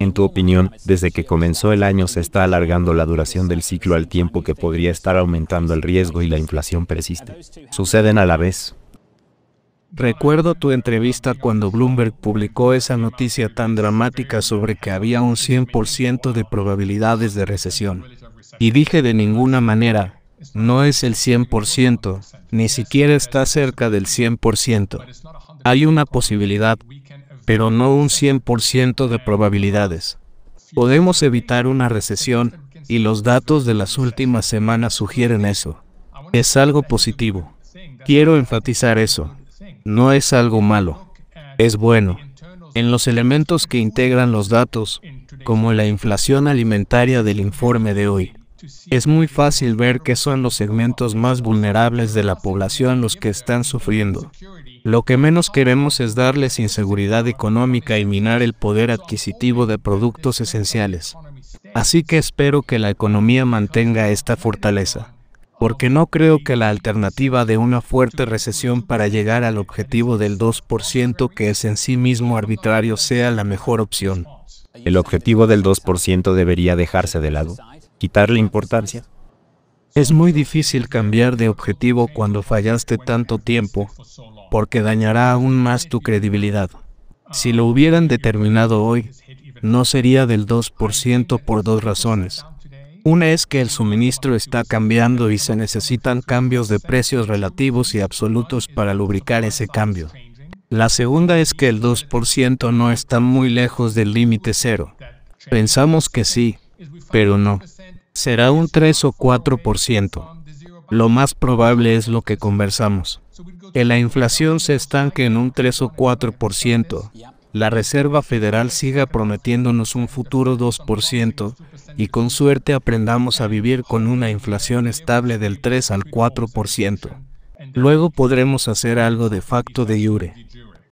En tu opinión, desde que comenzó el año se está alargando la duración del ciclo al tiempo que podría estar aumentando el riesgo y la inflación persiste. Suceden a la vez. Recuerdo tu entrevista cuando Bloomberg publicó esa noticia tan dramática sobre que había un 100% de probabilidades de recesión. Y dije de ninguna manera, no es el 100%, ni siquiera está cerca del 100%. Hay una posibilidad, pero no un 100% de probabilidades. Podemos evitar una recesión, y los datos de las últimas semanas sugieren eso. Es algo positivo. Quiero enfatizar eso. No es algo malo. Es bueno. En los elementos que integran los datos, como la inflación alimentaria del informe de hoy, es muy fácil ver que son los segmentos más vulnerables de la población los que están sufriendo. Lo que menos queremos es darles inseguridad económica y minar el poder adquisitivo de productos esenciales. Así que espero que la economía mantenga esta fortaleza, porque no creo que la alternativa de una fuerte recesión para llegar al objetivo del 2% que es en sí mismo arbitrario sea la mejor opción. El objetivo del 2% debería dejarse de lado quitarle importancia. Es muy difícil cambiar de objetivo cuando fallaste tanto tiempo, porque dañará aún más tu credibilidad. Si lo hubieran determinado hoy, no sería del 2% por dos razones. Una es que el suministro está cambiando y se necesitan cambios de precios relativos y absolutos para lubricar ese cambio. La segunda es que el 2% no está muy lejos del límite cero. Pensamos que sí, pero no será un 3 o 4%. Lo más probable es lo que conversamos. Que la inflación se estanque en un 3 o 4%, la Reserva Federal siga prometiéndonos un futuro 2% y con suerte aprendamos a vivir con una inflación estable del 3 al 4%. Luego podremos hacer algo de facto de Iure.